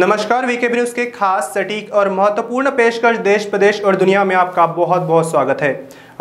नमस्कार VK news के खास सटीक और महत्वपूर्ण पेशकश देश प्रदेश और दुनिया में आपका बहुत बहुत स्वागत है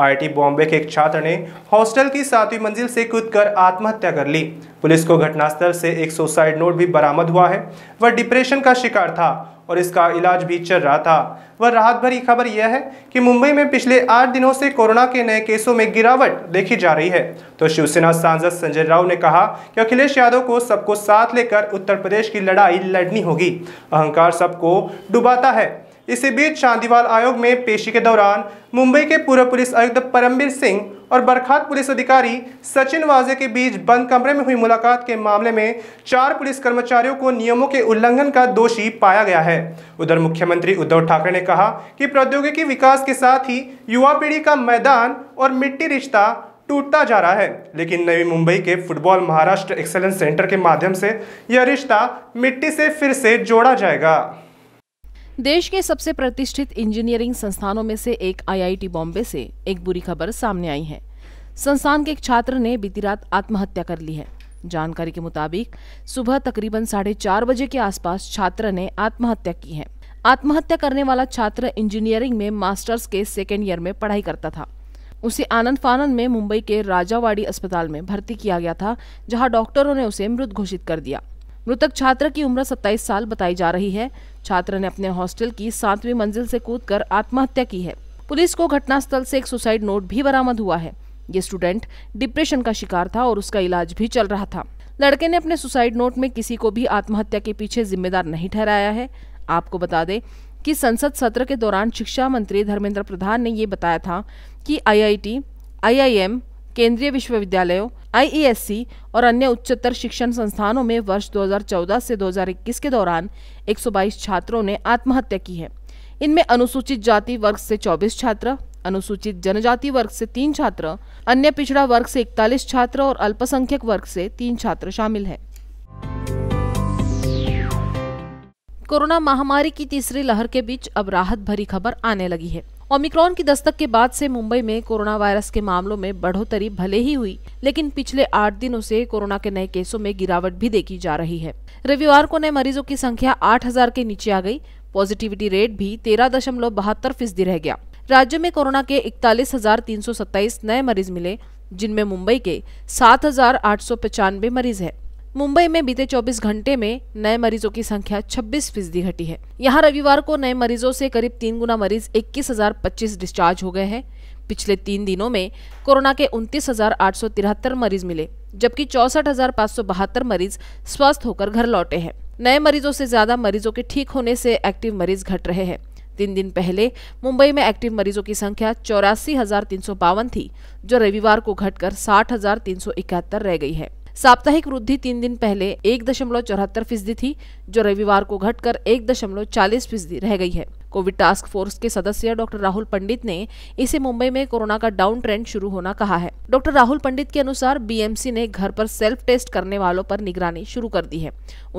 आईआईटी बॉम्बे के एक छात्र ने हॉस्टल की सातवीं मंजिल से कूदकर आत्महत्या कर ली पुलिस को घटनास्थल से एक सुसाइड नोट भी बरामद हुआ है वह डिप्रेशन का शिकार था और इसका इलाज भी चल रहा था वह राहत भरी खबर यह है कि मुंबई में पिछले आठ दिनों से कोरोना के नए केसों में गिरावट देखी जा रही है तो शिवसेना सांसद संजय राव ने कहा कि अखिलेश यादव को सबको साथ लेकर उत्तर प्रदेश की लड़ाई लड़नी होगी अहंकार सबको डुबाता है इसी बीच चांदीवाल आयोग में पेशी के दौरान मुंबई के पूर्व पुलिस आयुक्त परमबीर सिंह और बरखात पुलिस अधिकारी सचिन वाजे के बीच बंद कमरे में हुई मुलाकात के मामले में चार पुलिस कर्मचारियों को नियमों के उल्लंघन का दोषी पाया गया है उधर मुख्यमंत्री उद्धव ठाकरे ने कहा कि प्रौद्योगिकी विकास के साथ ही युवा पीढ़ी का मैदान और मिट्टी रिश्ता टूटता जा रहा है लेकिन नवी मुंबई के फुटबॉल महाराष्ट्र एक्सेलेंस सेंटर के माध्यम से यह रिश्ता मिट्टी से फिर से जोड़ा जाएगा देश के सबसे प्रतिष्ठित इंजीनियरिंग संस्थानों में से एक आईआईटी बॉम्बे से एक बुरी खबर सामने आई है संस्थान के एक छात्र ने बीती रात आत्महत्या कर ली है जानकारी के मुताबिक सुबह तकरीबन साढ़े चार बजे के आसपास छात्र ने आत्महत्या की है आत्महत्या करने वाला छात्र इंजीनियरिंग में मास्टर्स के सेकेंड ईयर में पढ़ाई करता था उसे आनंद फानंद में मुंबई के राजावाड़ी अस्पताल में भर्ती किया गया था जहां डॉक्टरों ने उसे मृत घोषित कर दिया मृतक छात्र की उम्र 27 साल बताई जा रही है छात्र ने अपने हॉस्टल की सातवीं मंजिल से कूदकर आत्महत्या की है पुलिस को घटनास्थल से एक सुसाइड नोट भी बरामद हुआ है ये स्टूडेंट डिप्रेशन का शिकार था और उसका इलाज भी चल रहा था लड़के ने अपने सुसाइड नोट में किसी को भी आत्महत्या के पीछे जिम्मेदार नहीं ठहराया है आपको बता दें कि संसद सत्र के दौरान शिक्षा मंत्री धर्मेंद्र प्रधान ने ये बताया था कि आईआईटी, आईआईएम, केंद्रीय विश्वविद्यालयों आईईएससी और अन्य उच्चतर शिक्षण संस्थानों में वर्ष 2014 से 2021 के दौरान 122 छात्रों ने आत्महत्या की है इनमें अनुसूचित जाति वर्ग से 24 छात्र अनुसूचित जनजाति वर्ग से तीन छात्र अन्य पिछड़ा वर्ग से इकतालीस छात्र और अल्पसंख्यक वर्ग से तीन छात्र शामिल है कोरोना महामारी की तीसरी लहर के बीच अब राहत भरी खबर आने लगी है ओमिक्रॉन की दस्तक के बाद से मुंबई में कोरोना वायरस के मामलों में बढ़ोतरी भले ही हुई लेकिन पिछले आठ दिनों से कोरोना के नए केसों में गिरावट भी देखी जा रही है रविवार को नए मरीजों की संख्या आठ हजार के नीचे आ गई पॉजिटिविटी रेट भी तेरह दशमलव बहत्तर फीसदी रह गया राज्य में कोरोना के इकतालीस हजार तीन सौ सत्ताईस नए मरीज मिले जिनमें मुंबई के सात हजार आठ सौ पचानवे मरीज है मुंबई में बीते 24 घंटे में नए मरीजों की संख्या 26 फीसदी घटी है यहाँ रविवार को नए मरीजों से करीब तीन गुना मरीज इक्कीस डिस्चार्ज हो गए हैं पिछले तीन दिनों में कोरोना के उनतीस मरीज मिले जबकि चौसठ मरीज स्वस्थ होकर घर लौटे हैं नए मरीजों से ज्यादा मरीजों के ठीक होने से एक्टिव मरीज घट रहे हैं तीन दिन पहले मुंबई में एक्टिव मरीजों की संख्या चौरासी हजार तीन सौ बावन थी जो रविवार को घटकर साठ हजार तीन सौ इकहत्तर रह गई है साप्ताहिक वृद्धि तीन दिन पहले एक दशमलव चौहत्तर फीसदी थी जो रविवार को घटकर एक दशमलव चालीस फीसदी रह गई है कोविड टास्क फोर्स के सदस्य डॉक्टर राहुल पंडित ने इसे मुंबई में कोरोना का डाउन ट्रेंड शुरू होना कहा है डॉक्टर राहुल पंडित के अनुसार बीएमसी ने घर पर सेल्फ टेस्ट करने वालों पर निगरानी शुरू कर दी है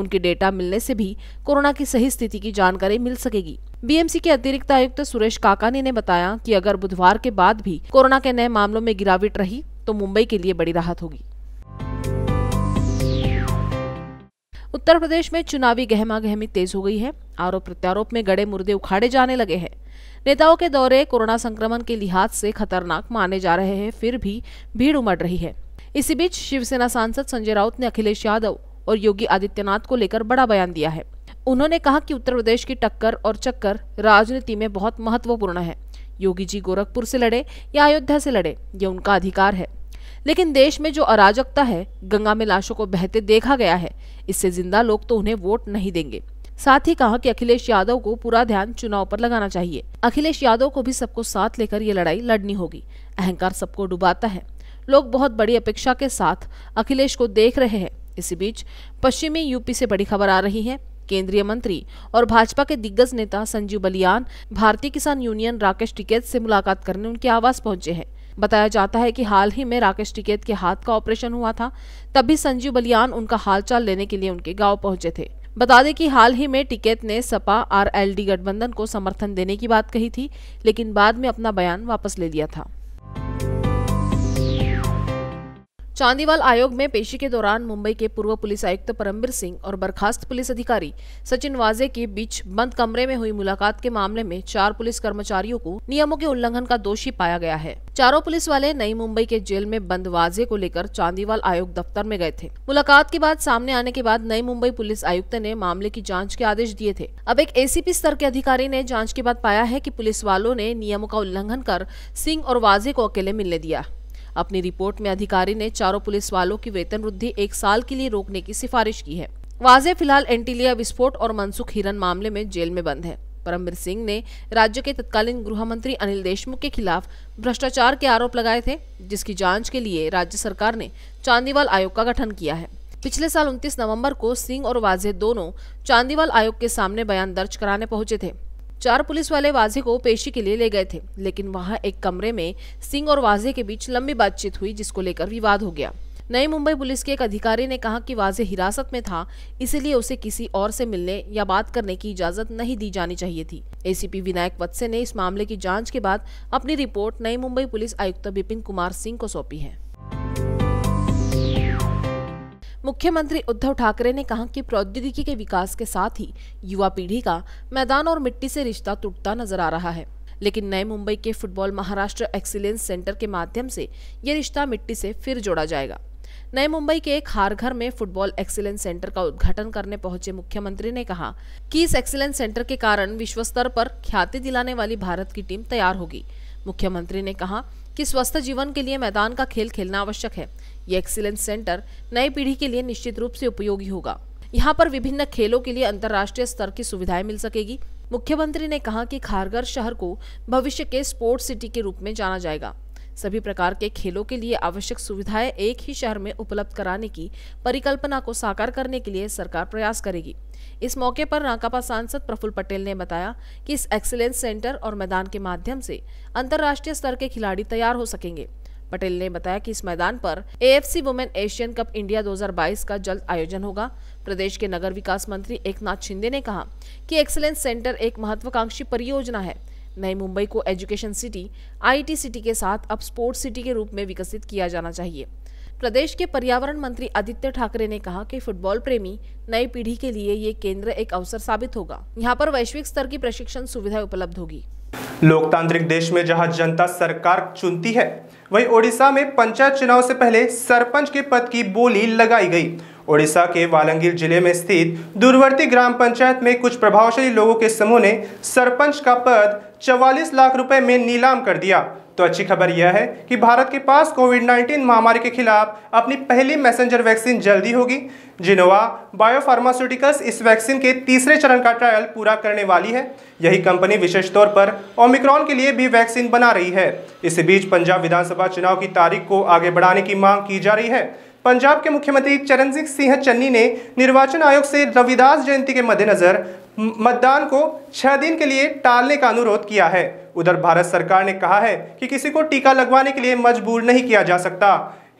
उनके डेटा मिलने से भी कोरोना की सही स्थिति की जानकारी मिल सकेगी बीएमसी के अतिरिक्त आयुक्त सुरेश काकानी ने बताया की अगर बुधवार के बाद भी कोरोना के नए मामलों में गिरावट रही तो मुंबई के लिए बड़ी राहत होगी उत्तर प्रदेश में चुनावी गहमा गहमी तेज हो गई है आरोप प्रत्यारोप में गड़े मुर्दे उखाड़े जाने लगे हैं नेताओं के दौरे कोरोना संक्रमण के लिहाज से खतरनाक माने जा रहे हैं फिर भी भीड़ उमड़ रही है इसी बीच शिवसेना सांसद संजय राउत ने अखिलेश यादव और योगी आदित्यनाथ को लेकर बड़ा बयान दिया है उन्होंने कहा कि उत्तर प्रदेश की टक्कर और चक्कर राजनीति में बहुत महत्वपूर्ण है योगी जी गोरखपुर से लड़े या अयोध्या से लड़े ये उनका अधिकार है लेकिन देश में जो अराजकता है गंगा में लाशों को बहते देखा गया है इससे जिंदा लोग तो उन्हें वोट नहीं देंगे साथ ही कहा कि अखिलेश यादव को पूरा ध्यान चुनाव पर लगाना चाहिए अखिलेश यादव को भी सबको साथ लेकर ये लड़ाई लड़नी होगी अहंकार सबको डुबाता है लोग बहुत बड़ी अपेक्षा के साथ अखिलेश को देख रहे हैं इसी बीच पश्चिमी यूपी से बड़ी खबर आ रही है केंद्रीय मंत्री और भाजपा के दिग्गज नेता संजीव बलियान भारतीय किसान यूनियन राकेश टिकेत से मुलाकात करने उनके आवास पहुंचे हैं बताया जाता है कि हाल ही में राकेश टिकेत के हाथ का ऑपरेशन हुआ था तभी संजीव बलियान उनका हालचाल लेने के लिए उनके गाँव पहुंचे थे बता दें कि हाल ही में टिकेत ने सपा आर एल गठबंधन को समर्थन देने की बात कही थी लेकिन बाद में अपना बयान वापस ले लिया था चांदीवाल आयोग में पेशी के दौरान मुंबई के पूर्व पुलिस आयुक्त परमबीर सिंह और बर्खास्त पुलिस अधिकारी सचिन वाजे के बीच बंद कमरे में हुई मुलाकात के मामले में चार पुलिस कर्मचारियों को नियमों के उल्लंघन का दोषी पाया गया है चारों पुलिस वाले नई मुंबई के जेल में बंद वाजे को लेकर चांदीवाल आयोग दफ्तर में गए थे मुलाकात के बाद सामने आने के बाद नई मुंबई पुलिस आयुक्त ने मामले की जाँच के आदेश दिए थे अब एक एसीपी स्तर के अधिकारी ने जाँच के बाद पाया है की पुलिस वालों ने नियमों का उल्लंघन कर सिंह और वाजे को अकेले मिलने दिया अपनी रिपोर्ट में अधिकारी ने चारों पुलिस वालों की वेतन वृद्धि एक साल के लिए रोकने की सिफारिश की है वाजे फिलहाल एंटीलिया विस्फोट और मनसुख हिरन मामले में जेल में बंद है परमवीर सिंह ने राज्य के तत्कालीन गृह मंत्री अनिल देशमुख के खिलाफ भ्रष्टाचार के आरोप लगाए थे जिसकी जांच के लिए राज्य सरकार ने चांदीवाल आयोग का गठन किया है पिछले साल 29 नवंबर को सिंह और वाजे दोनों चांदीवाल आयोग के सामने बयान दर्ज कराने पहुंचे थे चार पुलिस वाले वाजे को पेशी के लिए ले गए थे लेकिन वहां एक कमरे में सिंह और वाजे के बीच लंबी बातचीत हुई जिसको लेकर विवाद हो गया नई मुंबई पुलिस के एक अधिकारी ने कहा कि वाजे हिरासत में था इसलिए उसे किसी और से मिलने या बात करने की इजाजत नहीं दी जानी चाहिए थी एसीपी विनायक वत्से ने इस मामले की जांच के बाद अपनी रिपोर्ट नई मुंबई पुलिस आयुक्त बिपिन कुमार सिंह को सौंपी है मुख्यमंत्री उद्धव ठाकरे ने कहा कि प्रौद्योगिकी के विकास के साथ ही युवा पीढ़ी का मैदान और मिट्टी से रिश्ता टूटता नजर आ रहा है लेकिन नए मुंबई के फुटबॉल महाराष्ट्र एक्सीलेंस सेंटर के माध्यम से ये रिश्ता मिट्टी से फिर जोड़ा जाएगा नए मुंबई के एक हार घर में फुटबॉल एक्सीलेंस सेंटर का उद्घाटन करने पहुंचे मुख्यमंत्री ने कहा कि इस एक्सीलेंस सेंटर के कारण विश्व स्तर पर ख्याति दिलाने वाली भारत की टीम तैयार होगी मुख्यमंत्री ने कहा कि स्वस्थ जीवन के लिए मैदान का खेल खेलना आवश्यक है ये एक्सीलेंस सेंटर नई पीढ़ी के लिए निश्चित रूप से उपयोगी होगा यहाँ पर विभिन्न खेलों के लिए अंतर्राष्ट्रीय स्तर की सुविधाएं मिल सकेगी मुख्यमंत्री ने कहा कि खारगर शहर को भविष्य के स्पोर्ट्स सिटी के रूप में जाना जाएगा सभी प्रकार के खेलों के लिए आवश्यक सुविधाएं एक ही शहर में उपलब्ध कराने की परिकल्पना को साकार करने के लिए सरकार प्रयास करेगी इस मौके पर राकापा सांसद प्रफुल्ल पटेल ने बताया कि इस एक्सीलेंस सेंटर और मैदान के माध्यम से अंतर्राष्ट्रीय स्तर के खिलाड़ी तैयार हो सकेंगे पटेल ने बताया कि इस मैदान पर AFC women Asian cup India 2022 का जल्द आयोजन होगा प्रदेश के नगर विकास मंत्री एकनाथ शिंदे ने कहा कि एक्सलेंस सेंटर एक महत्वाकांक्षी परियोजना है नई मुंबई को एजुकेशन सिटी आईटी सिटी के साथ अब स्पोर्ट्स सिटी के रूप में विकसित किया जाना चाहिए प्रदेश के पर्यावरण मंत्री आदित्य ठाकरे ने कहा कि फुटबॉल प्रेमी नई पीढ़ी के लिए ये केंद्र एक अवसर साबित होगा यहाँ पर वैश्विक स्तर की प्रशिक्षण सुविधा उपलब्ध होगी लोकतांत्रिक देश में जहाँ जनता सरकार चुनती है वहीं ओडिशा में पंचायत चुनाव से पहले सरपंच के पद की बोली लगाई गई ओडिशा के वालंगीर जिले में स्थित दूरवर्ती ग्राम पंचायत में कुछ प्रभावशाली लोगों के समूह ने सरपंच का पद 44 लाख रुपए में नीलाम कर दिया तो अच्छी खबर यह है कि भारत के पास कोविड 19 महामारी के खिलाफ अपनी पहली मैसेंजर वैक्सीन जल्दी होगी जिनोवा बायोफार्मास्यूटिकल्स इस वैक्सीन के तीसरे चरण का ट्रायल पूरा करने वाली है यही कंपनी विशेष तौर पर ओमिक्रॉन के लिए भी वैक्सीन बना रही है इसी बीच पंजाब विधानसभा चुनाव की तारीख को आगे बढ़ाने की मांग की जा रही है पंजाब के मुख्यमंत्री चरणजीत सिंह चन्नी ने निर्वाचन आयोग से रविदास जयंती के मद्देनजर मतदान को छह दिन के लिए टालने का अनुरोध किया है उधर भारत सरकार ने कहा है कि किसी को टीका लगवाने के लिए मजबूर नहीं किया जा सकता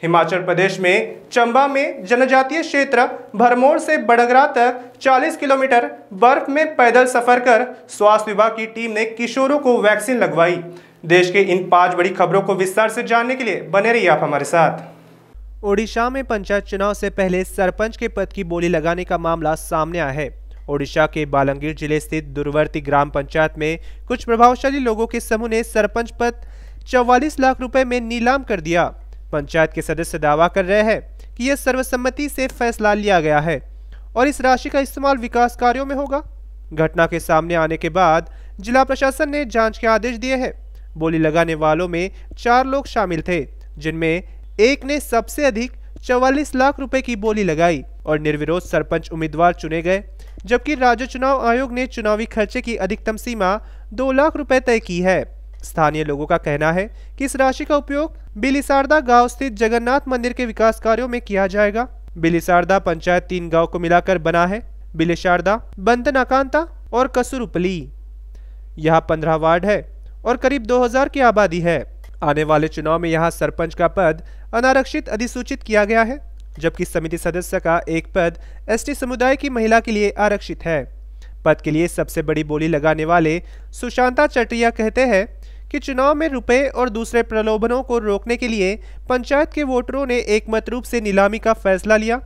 हिमाचल प्रदेश में चंबा में जनजातीय क्षेत्र भरमौर से बड़गरा तक 40 किलोमीटर बर्फ में पैदल सफर कर स्वास्थ्य विभाग की टीम ने किशोरों को वैक्सीन लगवाई देश के इन पांच बड़ी खबरों को विस्तार से जानने के लिए बने रहिए आप हमारे साथ ओडिशा में पंचायत चुनाव से पहले सरपंच के पद की बोली लगाने का मामला सामने आया है ओडिशा के बालंगीर जिले स्थित दूरवर्ती ग्राम पंचायत में कुछ प्रभावशाली लोगों के समूह ने सरपंच पद चौवालीस लाख रुपए में नीलाम कर दिया पंचायत के सदस्य दावा कर रहे हैं कि यह सर्वसम्मति से फैसला लिया गया है और इस राशि का इस्तेमाल विकास कार्यों में होगा घटना के सामने आने के बाद जिला प्रशासन ने जांच के आदेश दिए हैं बोली लगाने वालों में चार लोग शामिल थे जिनमें एक ने सबसे अधिक चौवालीस लाख रुपए की बोली लगाई और निर्विरोध सरपंच उम्मीदवार चुने गए जबकि राज्य चुनाव आयोग ने चुनावी खर्चे की अधिकतम सीमा दो लाख रुपए तय की है स्थानीय लोगों का कहना है कि इस राशि का उपयोग बिलिसारदा गांव स्थित जगन्नाथ मंदिर के विकास कार्यों में किया जाएगा बिलिसारदा पंचायत तीन गांव को मिलाकर बना है बिलिसारदा बंधन अकांता और उपली यहाँ पंद्रह वार्ड है और करीब 2000 की आबादी है आने वाले चुनाव में यहाँ सरपंच का पद अनारक्षित अधिसूचित किया गया है जबकि समिति सदस्य का एक पद एसटी समुदाय की महिला के लिए आरक्षित है पद के लिए सबसे बड़ी बोली लगाने वाले सुशांता चटरिया कहते हैं कि चुनाव में रुपए और दूसरे प्रलोभनों को रोकने के लिए पंचायत के वोटरों ने एकमत रूप से नीलामी का फैसला लिया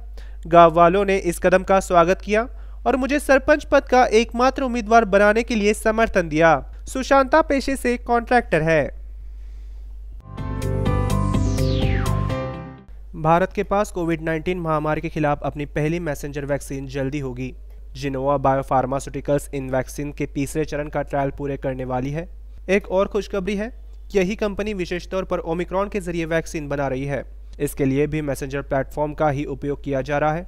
गांव वालों ने इस कदम का स्वागत किया और मुझे सरपंच पद का एकमात्र उम्मीदवार बनाने के लिए समर्थन दिया सुशांता पेशे से कॉन्ट्रैक्टर है भारत के पास कोविड 19 महामारी के खिलाफ अपनी पहली मैसेंजर वैक्सीन जल्दी होगी जिनोवा बायोफार्मास्यूटिकल्स इन वैक्सीन के तीसरे चरण का ट्रायल पूरे करने वाली है एक और खुशखबरी है यही कंपनी विशेष तौर पर ओमिक्रॉन के जरिए वैक्सीन बना रही है इसके लिए भी मैसेंजर प्लेटफॉर्म का ही उपयोग किया जा रहा है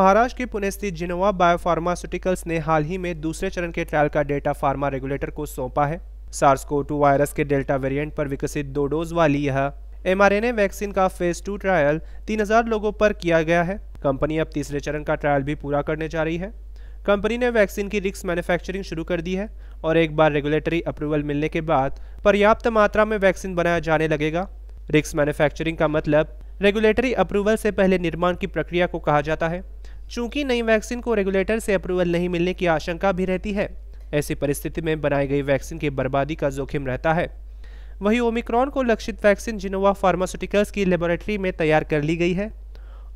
महाराष्ट्र के पुणे स्थित जिनोवा बायोफार्मास्यूटिकल्स ने हाल ही में दूसरे चरण के ट्रायल का डेटा फार्मा रेगुलेटर को सौंपा है सार्स को टू वायरस के डेल्टा वेरिएंट पर विकसित दो डोज वाली यह एमआरएनए वैक्सीन का फेज टू ट्रायल 3000 लोगों पर किया गया है कंपनी अब तीसरे चरण का ट्रायल भी पूरा करने जा रही है कंपनी ने वैक्सीन की रिक्स मैन्युफैक्चरिंग शुरू कर दी है और एक बार रेगुलेटरी अप्रूवल मिलने के बाद पर्याप्त मात्रा में वैक्सीन बनाया जाने लगेगा रिक्स मैन्युफैक्चरिंग का मतलब रेगुलेटरी अप्रूवल से पहले निर्माण की प्रक्रिया को कहा जाता है चूंकि नई वैक्सीन को रेगुलेटर से अप्रूवल नहीं मिलने की आशंका भी रहती है ऐसी परिस्थिति में बनाई गई वैक्सीन की बर्बादी का जोखिम रहता है वहीं ओमिक्रॉन को लक्षित वैक्सीन जिनोवा फार्मास्यूटिकल्स की लेबोरेटरी में तैयार कर ली गई है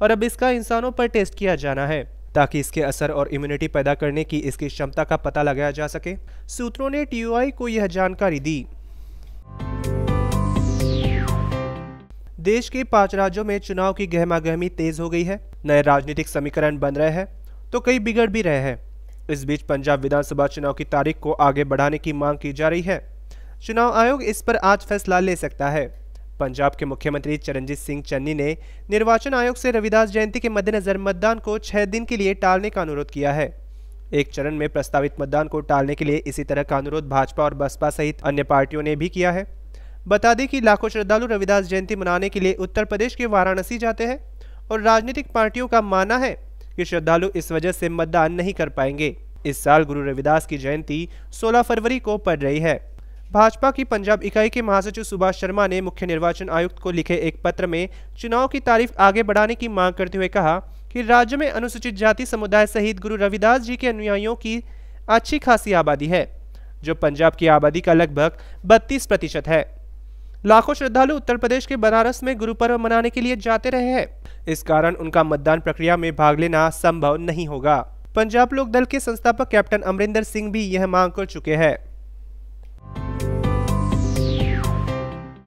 और अब इसका इंसानों पर टेस्ट किया जाना है ताकि इसके असर और इम्यूनिटी पैदा करने की इसकी क्षमता का पता लगाया जा सके सूत्रों ने टीयूआई को यह जानकारी दी देश के पांच राज्यों में चुनाव की गहमागहमी तेज हो गई है नए राजनीतिक समीकरण बन रहे हैं तो कई बिगड़ भी रहे हैं इस बीच पंजाब विधानसभा चुनाव की तारीख को आगे बढ़ाने की मांग की जा रही है चुनाव आयोग इस पर आज फैसला ले सकता है पंजाब के मुख्यमंत्री चरणजीत सिंह चन्नी ने निर्वाचन आयोग से रविदास जयंती के मद्देनजर मतदान को छह दिन के लिए टालने का अनुरोध किया है एक चरण में प्रस्तावित मतदान को टालने के लिए इसी तरह का अनुरोध भाजपा और बसपा सहित अन्य पार्टियों ने भी किया है बता दें कि लाखों श्रद्धालु रविदास जयंती मनाने के लिए उत्तर प्रदेश के वाराणसी जाते हैं और राजनीतिक पार्टियों का मानना है कि श्रद्धालु इस वजह से मतदान नहीं कर पाएंगे इस साल गुरु रविदास की जयंती 16 फरवरी को पड़ रही है भाजपा की पंजाब इकाई के महासचिव सुभाष शर्मा ने मुख्य निर्वाचन आयुक्त को लिखे एक पत्र में चुनाव की तारीफ आगे बढ़ाने की मांग करते हुए कहा कि राज्य में अनुसूचित जाति समुदाय सहित गुरु रविदास जी के अनुयायियों की अच्छी खासी आबादी है जो पंजाब की आबादी का लगभग बत्तीस प्रतिशत है लाखों श्रद्धालु उत्तर प्रदेश के बनारस में गुरु पर्व मनाने के लिए जाते रहे हैं इस कारण उनका मतदान प्रक्रिया में भाग लेना संभव नहीं होगा पंजाब लोक दल के संस्थापक कैप्टन अमरिंदर सिंह भी यह मांग कर चुके हैं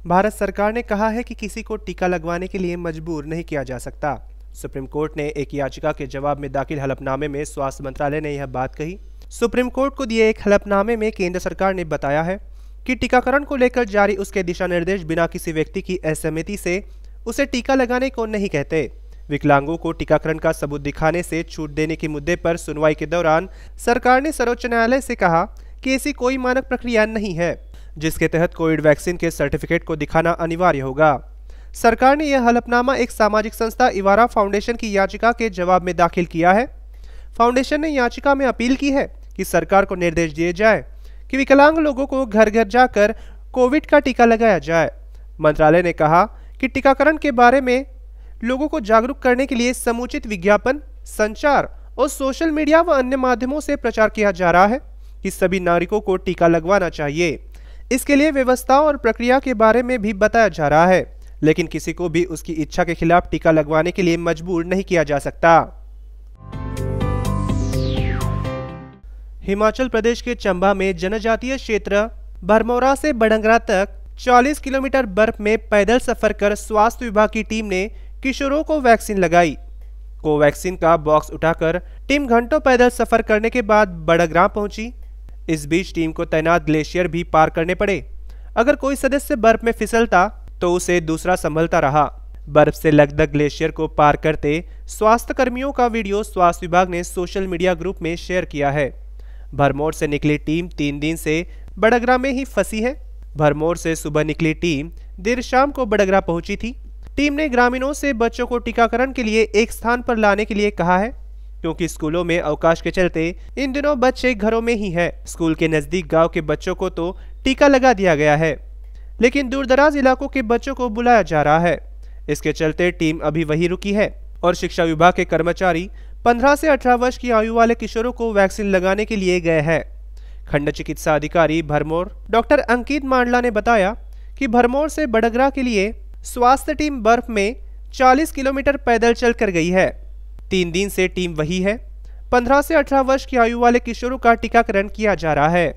भारत सरकार ने कहा है कि किसी को टीका लगवाने के लिए मजबूर नहीं किया जा सकता सुप्रीम कोर्ट ने एक याचिका के जवाब में दाखिल हलफनामे में स्वास्थ्य मंत्रालय ने यह बात कही सुप्रीम कोर्ट को दिए एक हलफनामे में केंद्र सरकार ने बताया है कि टीकाकरण को लेकर जारी उसके दिशा निर्देश बिना किसी व्यक्ति की असहमति से उसे टीका लगाने को नहीं कहते विकलांगों को टीकाकरण का सबूत दिखाने से छूट देने के मुद्दे पर सुनवाई के दौरान सरकार ने सर्वोच्च न्यायालय से कहा कि ऐसी कोई मानक प्रक्रिया नहीं है जिसके तहत कोविड वैक्सीन के सर्टिफिकेट को दिखाना अनिवार्य होगा सरकार ने यह हलफनामा एक सामाजिक संस्था इवारा फाउंडेशन की याचिका के जवाब में दाखिल किया है फाउंडेशन ने याचिका में अपील की है कि सरकार को निर्देश दिए जाए कि विकलांग लोगों को घर घर जाकर कोविड का टीका लगाया जाए मंत्रालय ने कहा कि टीकाकरण के बारे में लोगों को जागरूक करने के लिए समुचित विज्ञापन संचार और सोशल मीडिया व अन्य माध्यमों से प्रचार किया जा रहा है कि सभी नागरिकों को टीका लगवाना चाहिए इसके लिए व्यवस्था और प्रक्रिया के बारे में भी बताया जा रहा है लेकिन किसी को भी उसकी इच्छा के खिलाफ टीका लगवाने के लिए मजबूर नहीं किया जा सकता हिमाचल प्रदेश के चंबा में जनजातीय क्षेत्र भरमौरा से बडंगरा तक 40 किलोमीटर बर्फ में पैदल सफर कर स्वास्थ्य विभाग की टीम ने किशोरों को वैक्सीन लगाई कोवैक्सीन का बॉक्स उठाकर टीम घंटों पैदल सफर करने के बाद बड़ग्राम पहुंची इस बीच टीम को तैनात ग्लेशियर भी पार करने पड़े अगर कोई सदस्य बर्फ में फिसलता तो उसे दूसरा संभलता रहा बर्फ से लगदग ग्लेशियर को पार करते स्वास्थ्य कर्मियों का वीडियो स्वास्थ्य विभाग ने सोशल मीडिया ग्रुप में शेयर किया है भरमौर से निकली टीम तीन दिन से बड़गरा में ही फंसी है भरमौर से सुबह निकली टीम देर शाम को बड़गरा पहुंची थी टीम ने ग्रामीणों से बच्चों को टीकाकरण के लिए एक स्थान पर लाने के लिए कहा है क्योंकि स्कूलों में अवकाश के चलते इन दिनों बच्चे घरों में ही हैं। स्कूल के नज़दीक गांव के बच्चों को तो टीका लगा दिया गया है लेकिन दूरदराज इलाकों के बच्चों को बुलाया जा रहा है इसके चलते टीम अभी वही रुकी है और शिक्षा विभाग के कर्मचारी 15 से 18 वर्ष की आयु वाले किशोरों को वैक्सीन लगाने के लिए गए हैं खंड चिकित्सा अधिकारी भरमौर डॉक्टर अंकित मांडला ने बताया कि भरमौर से बडगरा के लिए स्वास्थ्य टीम बर्फ में 40 किलोमीटर पैदल चल कर गई है तीन दिन से टीम वही है पंद्रह से अठारह वर्ष की आयु वाले किशोरों का टीकाकरण किया जा रहा है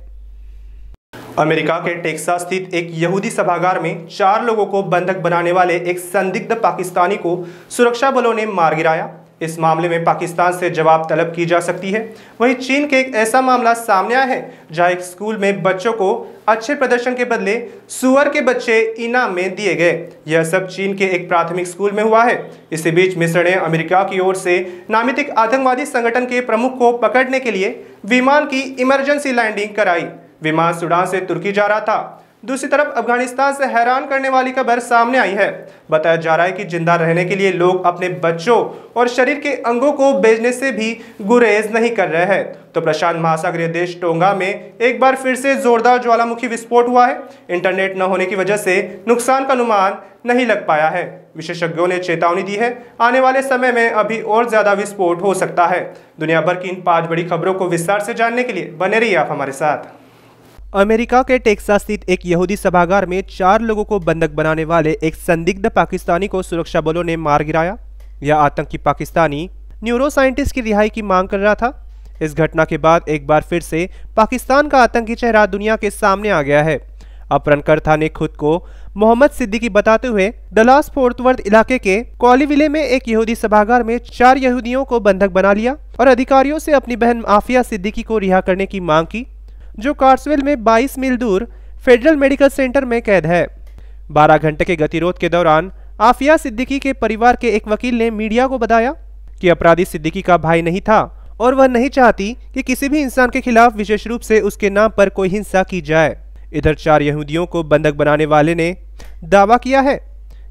अमेरिका के टेक्सास स्थित एक यहूदी सभागार में चार लोगों को बंधक बनाने वाले एक संदिग्ध पाकिस्तानी को सुरक्षा बलों ने मार गिराया इस मामले में पाकिस्तान से जवाब तलब की जा सकती है वहीं चीन के एक ऐसा मामला सामने आया है जहां एक स्कूल में बच्चों को अच्छे प्रदर्शन के बदले सुअर के बच्चे इनाम में दिए गए यह सब चीन के एक प्राथमिक स्कूल में हुआ है इसी बीच मिस्र ने अमेरिका की ओर से नामित आतंकवादी संगठन के प्रमुख को पकड़ने के लिए विमान की इमरजेंसी लैंडिंग कराई विमान सुडान से तुर्की जा रहा था दूसरी तरफ अफगानिस्तान से हैरान करने वाली खबर सामने आई है बताया जा रहा है कि जिंदा रहने के लिए लोग अपने बच्चों और शरीर के अंगों को बेचने से भी गुरेज नहीं कर रहे हैं तो प्रशांत महासागरीय देश टोंगा में एक बार फिर से जोरदार ज्वालामुखी विस्फोट हुआ है इंटरनेट न होने की वजह से नुकसान का अनुमान नहीं लग पाया है विशेषज्ञों ने चेतावनी दी है आने वाले समय में अभी और ज्यादा विस्फोट हो सकता है दुनिया भर की इन पांच बड़ी खबरों को विस्तार से जानने के लिए बने रही आप हमारे साथ अमेरिका के टेक्सास स्थित एक यहूदी सभागार में चार लोगों को बंधक बनाने वाले एक संदिग्ध पाकिस्तानी को सुरक्षा बलों ने मार गिराया यह आतंकी पाकिस्तानी न्यूरो साइंटिस्ट की रिहाई की मांग कर रहा था इस घटना के बाद एक बार फिर से पाकिस्तान का आतंकी चेहरा दुनिया के सामने आ गया है अपहरणकर्ता ने खुद को मोहम्मद सिद्दीकी बताते हुए दलास फोर्थवर्द इलाके के कॉलीविले में एक यहूदी सभागार में चार यहूदियों को बंधक बना लिया और अधिकारियों से अपनी बहन माफिया सिद्दीकी को रिहा करने की मांग की जो कार्सवेल में 22 मील दूर फेडरल मेडिकल सेंटर में कैद है 12 घंटे के गतिरोध के दौरान आफिया सिद्दीकी के परिवार के एक वकील ने मीडिया को बताया कि अपराधी सिद्दीकी का भाई नहीं था और वह नहीं चाहती कि किसी भी इंसान के खिलाफ विशेष रूप से उसके नाम पर कोई हिंसा की जाए इधर चार यहूदियों को बंधक बनाने वाले ने दावा किया है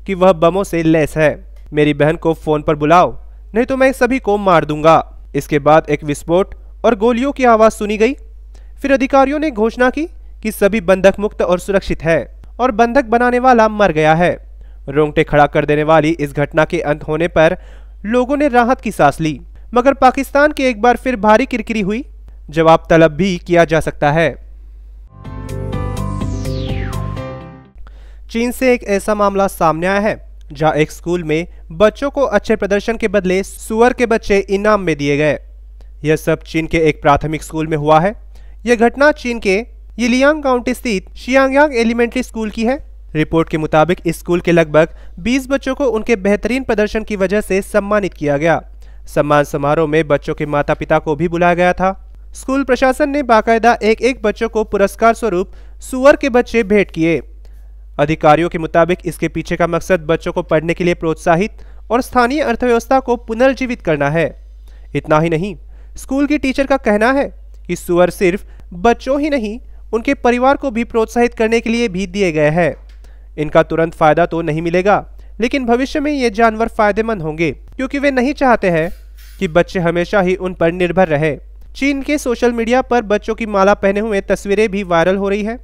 कि वह बमों से लैस है मेरी बहन को फोन पर बुलाओ नहीं तो मैं सभी को मार दूंगा इसके बाद एक विस्फोट और गोलियों की आवाज़ सुनी गई फिर अधिकारियों ने घोषणा की कि सभी बंधक मुक्त और सुरक्षित है और बंधक बनाने वाला मर गया है रोंगटे खड़ा कर देने वाली इस घटना के अंत होने पर लोगों ने राहत की सांस ली मगर पाकिस्तान की एक बार फिर भारी किरकिरी हुई जवाब तलब भी किया जा सकता है चीन से एक ऐसा मामला सामने आया है जहां एक स्कूल में बच्चों को अच्छे प्रदर्शन के बदले सुअर के बच्चे इनाम में दिए गए यह सब चीन के एक प्राथमिक स्कूल में हुआ है यह घटना चीन के यिलियांग काउंटी स्थित शियांगयांग एलिमेंट्री स्कूल की है रिपोर्ट के मुताबिक इस स्कूल के लगभग 20 बच्चों को उनके बेहतरीन प्रदर्शन की वजह से सम्मानित किया गया सम्मान समारोह में बच्चों के माता पिता को भी बुलाया गया था स्कूल प्रशासन ने बाकायदा एक एक बच्चों को पुरस्कार स्वरूप सुअर के बच्चे भेंट किए अधिकारियों के मुताबिक इसके पीछे का मकसद बच्चों को पढ़ने के लिए प्रोत्साहित और स्थानीय अर्थव्यवस्था को पुनर्जीवित करना है इतना ही नहीं स्कूल की टीचर का कहना है कि सुअर सिर्फ बच्चों ही नहीं उनके परिवार को भी प्रोत्साहित करने के लिए भी दिए गए हैं इनका तुरंत फायदा तो नहीं मिलेगा लेकिन भविष्य में ये जानवर फायदेमंद होंगे क्योंकि वे नहीं चाहते हैं कि बच्चे हमेशा ही उन पर निर्भर रहे चीन के सोशल मीडिया पर बच्चों की माला पहने हुए तस्वीरें भी वायरल हो रही है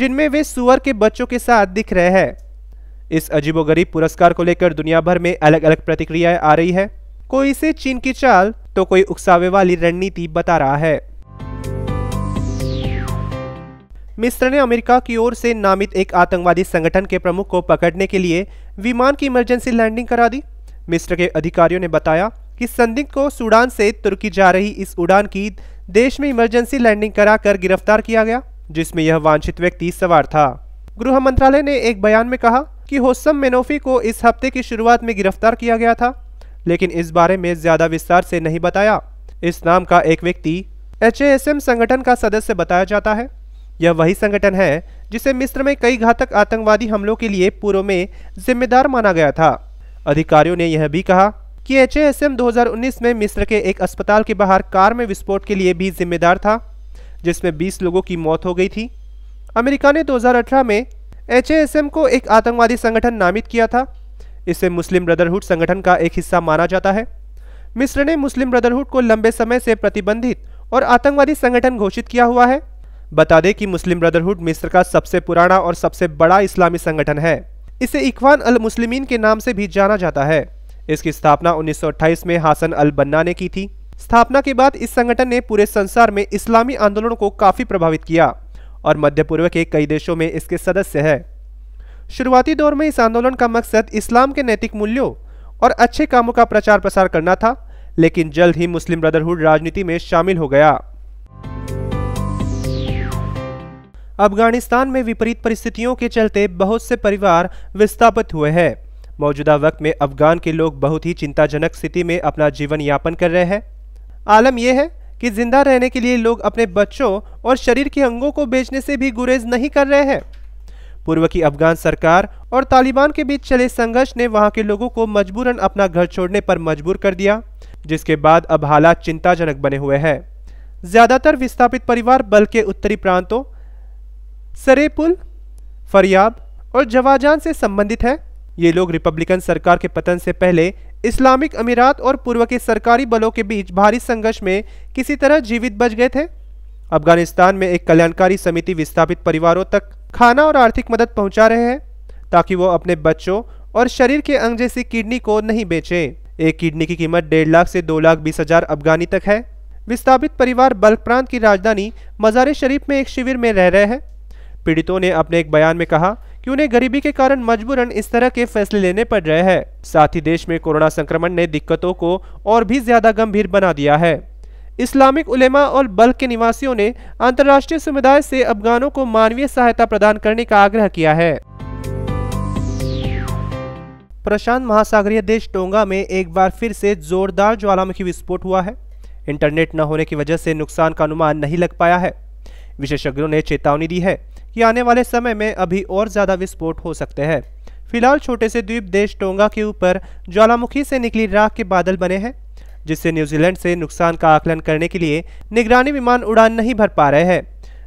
जिनमें वे सुअर के बच्चों के साथ दिख रहे हैं इस अजीबोगरीब पुरस्कार को लेकर दुनिया भर में अलग अलग प्रतिक्रियाएं आ रही है कोई इसे चीन की चाल तो कोई उकसावे वाली रणनीति बता रहा है मिस्र ने अमेरिका की ओर से नामित एक आतंकवादी संगठन के प्रमुख को पकड़ने के लिए विमान की इमरजेंसी लैंडिंग करा दी मिस्र के अधिकारियों ने बताया कि संदिग्ध को सूडान से तुर्की जा रही इस उड़ान की देश में इमरजेंसी लैंडिंग कराकर गिरफ्तार किया गया जिसमें यह वांछित व्यक्ति सवार था गृह मंत्रालय ने एक बयान में कहा कि होसम मेनोफी को इस हफ्ते की शुरुआत में गिरफ्तार किया गया था लेकिन इस बारे में ज्यादा विस्तार से नहीं बताया इस नाम का एक व्यक्ति एच संगठन का सदस्य बताया जाता है यह वही संगठन है जिसे मिस्र में कई घातक आतंकवादी हमलों के लिए पूर्व में जिम्मेदार माना गया था अधिकारियों ने यह भी कहा कि एच 2019 में मिस्र के एक अस्पताल के बाहर कार में विस्फोट के लिए भी जिम्मेदार था जिसमें 20 लोगों की मौत हो गई थी अमेरिका ने 2018 में एच को एक आतंकवादी संगठन नामित किया था इसे मुस्लिम ब्रदरहुड संगठन का एक हिस्सा माना जाता है मिस्र ने मुस्लिम ब्रदरहुड को लंबे समय से प्रतिबंधित और आतंकवादी संगठन घोषित किया हुआ है बता दें कि मुस्लिम ब्रदरहुड मिस्र का सबसे पुराना और सबसे बड़ा इस्लामी संगठन है इसे इकवान अल मुस्लिमीन के नाम से भी जाना जाता है इसकी स्थापना 1928 में हासन अल बन्ना ने की थी स्थापना के बाद इस संगठन ने पूरे संसार में इस्लामी आंदोलन को काफ़ी प्रभावित किया और मध्य पूर्व के कई देशों में इसके सदस्य है शुरुआती दौर में इस आंदोलन का मकसद इस्लाम के नैतिक मूल्यों और अच्छे कामों का प्रचार प्रसार करना था लेकिन जल्द ही मुस्लिम ब्रदरहुड राजनीति में शामिल हो गया अफगानिस्तान में विपरीत परिस्थितियों के चलते बहुत से परिवार विस्थापित हुए हैं मौजूदा वक्त में अफगान के लोग बहुत ही चिंताजनक स्थिति में अपना जीवन यापन कर रहे हैं आलम यह है कि जिंदा रहने के लिए लोग अपने बच्चों और शरीर के अंगों को बेचने से भी गुरेज नहीं कर रहे हैं पूर्व की अफगान सरकार और तालिबान के बीच चले संघर्ष ने वहां के लोगों को मजबूरन अपना घर छोड़ने पर मजबूर कर दिया जिसके बाद अब हालात चिंताजनक बने हुए हैं ज़्यादातर विस्थापित परिवार बल्कि उत्तरी प्रांतों सरे पुल फरियाब और जवाजान से संबंधित है ये लोग रिपब्लिकन सरकार के पतन से पहले इस्लामिक अमीरात और पूर्व के सरकारी बलों के बीच भारी संघर्ष में किसी तरह जीवित बच गए थे अफगानिस्तान में एक कल्याणकारी समिति विस्थापित परिवारों तक खाना और आर्थिक मदद पहुंचा रहे हैं ताकि वो अपने बच्चों और शरीर के अंग जैसी किडनी को नहीं बेचे एक किडनी की कीमत डेढ़ लाख से दो लाख बीस हजार अफगानी तक है विस्थापित परिवार बल्क प्रांत की राजधानी मजार शरीफ में एक शिविर में रह रहे हैं पीड़ितों ने अपने एक बयान में कहा कि उन्हें गरीबी के कारण मजबूरन इस तरह के फैसले लेने पड़ रहे हैं साथ ही देश में कोरोना संक्रमण ने दिक्कतों को और भी ज्यादा गंभीर बना दिया है इस्लामिक उलेमा और बल्क के निवासियों ने अंतर्राष्ट्रीय समुदाय से अफगानों को मानवीय सहायता प्रदान करने का आग्रह किया है प्रशांत महासागरीय देश टोंगा में एक बार फिर से जोरदार ज्वालामुखी विस्फोट हुआ है इंटरनेट न होने की वजह से नुकसान का अनुमान नहीं लग पाया है विशेषज्ञों ने चेतावनी दी है कि आने वाले समय में अभी और ज़्यादा विस्फोट हो सकते हैं फिलहाल छोटे से द्वीप देश टोंगा के ऊपर ज्वालामुखी से निकली राख के बादल बने हैं जिससे न्यूजीलैंड से नुकसान का आकलन करने के लिए निगरानी विमान उड़ान नहीं भर पा रहे हैं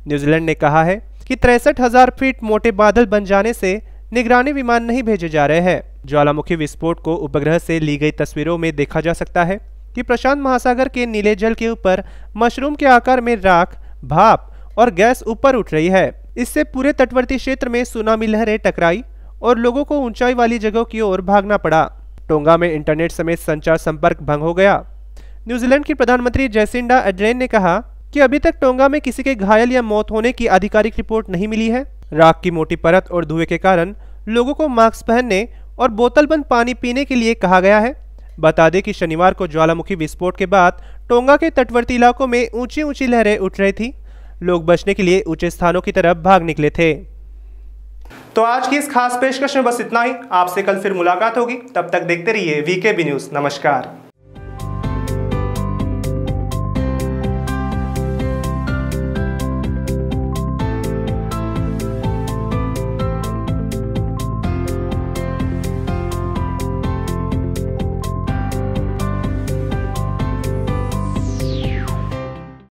न्यूजीलैंड ने कहा है कि तिरसठ हजार फीट मोटे बादल बन जाने से निगरानी विमान नहीं भेजे जा रहे हैं ज्वालामुखी विस्फोट को उपग्रह से ली गई तस्वीरों में देखा जा सकता है कि प्रशांत महासागर के नीले जल के ऊपर मशरूम के आकार में राख भाप और गैस ऊपर उठ रही है इससे पूरे तटवर्ती क्षेत्र में सुनामी लहरें टकराई और लोगों को ऊंचाई वाली जगहों की ओर भागना पड़ा टोंगा में इंटरनेट समेत संचार संपर्क भंग हो गया न्यूजीलैंड की प्रधानमंत्री जैसिंडा एड्रेन ने कहा कि अभी तक टोंगा में किसी के घायल या मौत होने की आधिकारिक रिपोर्ट नहीं मिली है राख की मोटी परत और धुएं के कारण लोगों को मास्क पहनने और बोतल बंद पानी पीने के लिए कहा गया है बता दें कि शनिवार को ज्वालामुखी विस्फोट के बाद टोंगा के तटवर्ती इलाकों में ऊंची ऊंची लहरें उठ रही थी लोग बचने के लिए ऊंचे स्थानों की तरफ भाग निकले थे तो आज की इस खास पेशकश में बस इतना ही आपसे कल फिर मुलाकात होगी तब तक देखते रहिए वीके बी न्यूज़ नमस्कार